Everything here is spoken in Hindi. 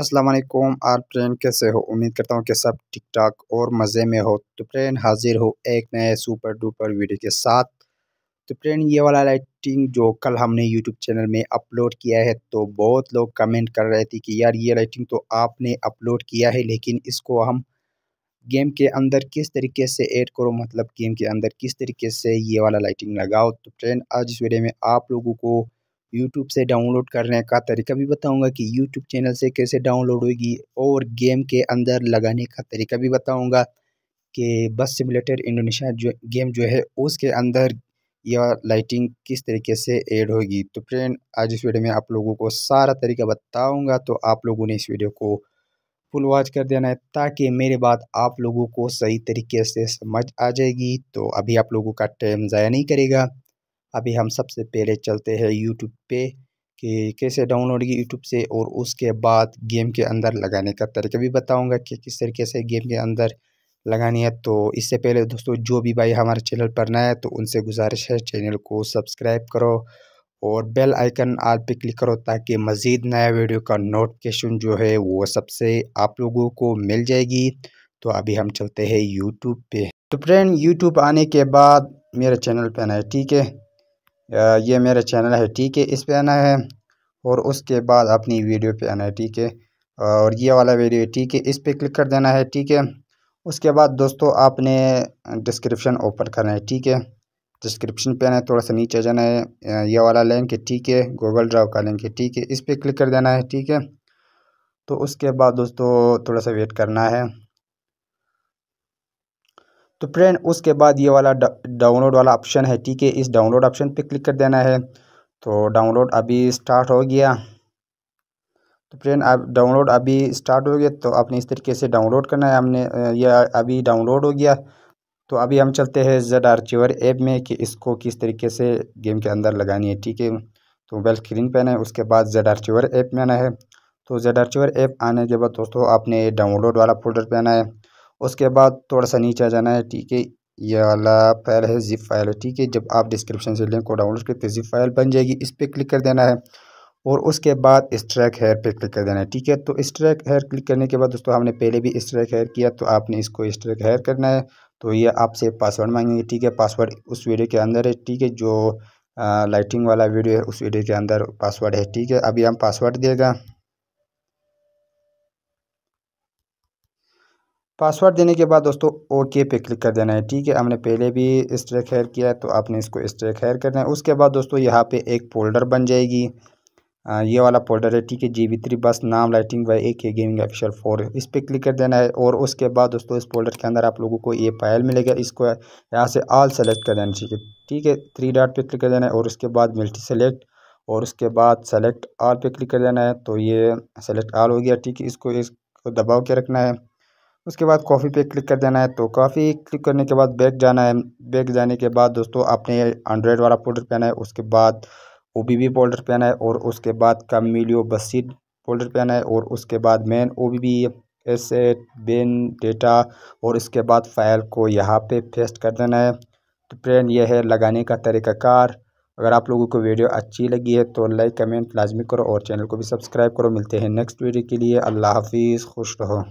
अस्सलाम वालेकुम और कैसे हो उम्मीद करता हूँ कि सब ठीक ठाक और मज़े में हो तो प्रेन हाजिर हो एक नए सुपर डुपर वीडियो के साथ तो प्रेन ये वाला लाइटिंग जो कल हमने यूट्यूब चैनल में अपलोड किया है तो बहुत लोग कमेंट कर रहे थे कि यार ये लाइटिंग तो आपने अपलोड किया है लेकिन इसको हम गेम के अंदर किस तरीके से ऐड करो मतलब गेम के अंदर किस तरीके से ये वाला लाइटिंग लगाओ तो फ्रेंड आज इस वीडियो में आप लोगों को यूट्यूब से डाउनलोड करने का तरीका भी बताऊंगा कि यूट्यूब चैनल से कैसे डाउनलोड होगी और गेम के अंदर लगाने का तरीका भी बताऊंगा कि बस सिमुलेटर इंडोनेशिया जो गेम जो है उसके अंदर यह लाइटिंग किस तरीके से ऐड होगी तो फ्रेंड आज इस वीडियो में आप लोगों को सारा तरीका बताऊँगा तो आप लोगों ने इस वीडियो को फुल वॉच कर देना है ताकि मेरे बात आप लोगों को सही तरीके से समझ आ जाएगी तो अभी आप लोगों का टाइम ज़ाया नहीं करेगा अभी हम सबसे पहले चलते हैं यूट्यूब पे कि कैसे डाउनलोड की यूट्यूब से और उसके बाद गेम के अंदर लगाने का तरीका भी बताऊंगा कि किस तरीके से गेम के अंदर लगानी है तो इससे पहले दोस्तों जो भी भाई हमारे चैनल पर नया है तो उनसे गुजारिश है चैनल को सब्सक्राइब करो और बेल आइकन आल पे क्लिक करो ताकि मज़ीद नया वीडियो का नोटिफिकेशन जो है वो सबसे आप लोगों को मिल जाएगी तो अभी हम चलते हैं यूट्यूब पे तो फ्रेंड यूट्यूब आने के बाद मेरे चैनल पर आना है ठीक है ये मेरा चैनल है ठीक है इस पर आना है और उसके बाद अपनी वीडियो पे आना है ठीक है और ये वाला वीडियो है ठीक है इस पर क्लिक कर देना है ठीक है उसके बाद दोस्तों आपने डिस्क्रिप्शन ओपन करना है ठीक है डिस्क्रिप्शन पे आना है थोड़ा सा नीचे जाना है ये वाला लिंक है ठीक है गूगल ड्राइव का लिंक है ठीक है इस पर क्लिक कर देना है ठीक है तो उसके बाद दोस्तों थोड़ा सा वेट करना है तो फ्रेंड उसके बाद ये वाला डाउनलोड वाला ऑप्शन है ठीक है इस डाउनलोड ऑप्शन पे क्लिक कर देना है तो डाउनलोड अभी स्टार्ट हो गया तो फ्रेंड अब डाउनलोड अभी स्टार्ट हो गया तो आपने इस तरीके से डाउनलोड करना है हमने यह अभी डाउनलोड हो गया तो अभी हम चलते हैं जेड आर्चिवर ऐप में कि इसको किस तरीके से गेम के अंदर लगानी है ठीक है तो मोबाइल स्क्रीन पर आना है उसके बाद जेड आर्चिवर ऐप में आना है तो जेड आर्चिवर ऐप आने के बाद दोस्तों आपने डाउनलोड वाला फोल्डर पर आना है उसके बाद थोड़ा सा नीचे आ जाना है ठीक है ये वाला फाइल है जिप फाइल है ठीक है जब आप डिस्क्रिप्शन से लिंक को डाउनलोड करते जिप फाइल बन जाएगी इस पर क्लिक कर देना है और उसके बाद स्ट्रैक हेयर पे क्लिक कर देना है ठीक है तो स्ट्रैक हेयर क्लिक करने के बाद दोस्तों हमने पहले भी स्ट्रैक हेयर किया तो आपने इसको स्ट्रैक हेयर करना है तो ये आपसे पासवर्ड मांगेंगे ठीक है पासवर्ड उस वीडियो के अंदर है ठीक है जो आ, लाइटिंग वाला वीडियो है उस वीडियो के अंदर पासवर्ड है ठीक है अभी हम पासवर्ड देगा पासवर्ड देने के बाद दोस्तों ओके पे क्लिक कर देना है ठीक है हमने पहले भी स्ट्रेक हेयर किया है तो आपने इसको स्ट्रेक हेयर करना है उसके बाद दोस्तों यहाँ पे एक पोल्डर बन जाएगी आ, ये वाला पोल्डर है ठीक है जी बी थ्री बस नाम लाइटिंग बाई एक है गेमिंग ऑफिशियल फोर इस पर क्लिक कर देना है और उसके बाद दोस्तों इस पोल्डर के अंदर आप लोगों को ये पायल मिलेगा इसको यहाँ से ऑल सेलेक्ट कर देना चाहिए ठीक है थ्री डॉट पर क्लिक कर देना है और उसके बाद मल्टी सेलेक्ट और उसके बाद सेलेक्ट आल पे क्लिक कर देना है तो ये सेलेक्ट आल हो गया ठीक है इसको इसको दबाव के रखना है उसके बाद कॉफ़ी पे क्लिक कर देना है तो कॉफ़ी क्लिक करने के बाद बैक जाना है बैक जाने के बाद दोस्तों आपने एंड्रॉयड वाला पोल्डर पहना है उसके बाद ओ बी बी पोल्डर पहना है और उसके बाद कमिलियो बसीड पोल्डर पहना है और उसके बाद main O B B eight Ben data और इसके बाद फाइल को यहाँ पे पेस्ट कर देना है तो फ्रेंड यह है लगाने का तरीकाकार अगर आप लोगों को वीडियो अच्छी लगी है तो लाइक कमेंट लाजमी करो और चैनल को भी सब्सक्राइब करो मिलते हैं नेक्स्ट वीडियो के लिए अल्लाह हाफिज़ खुश रहो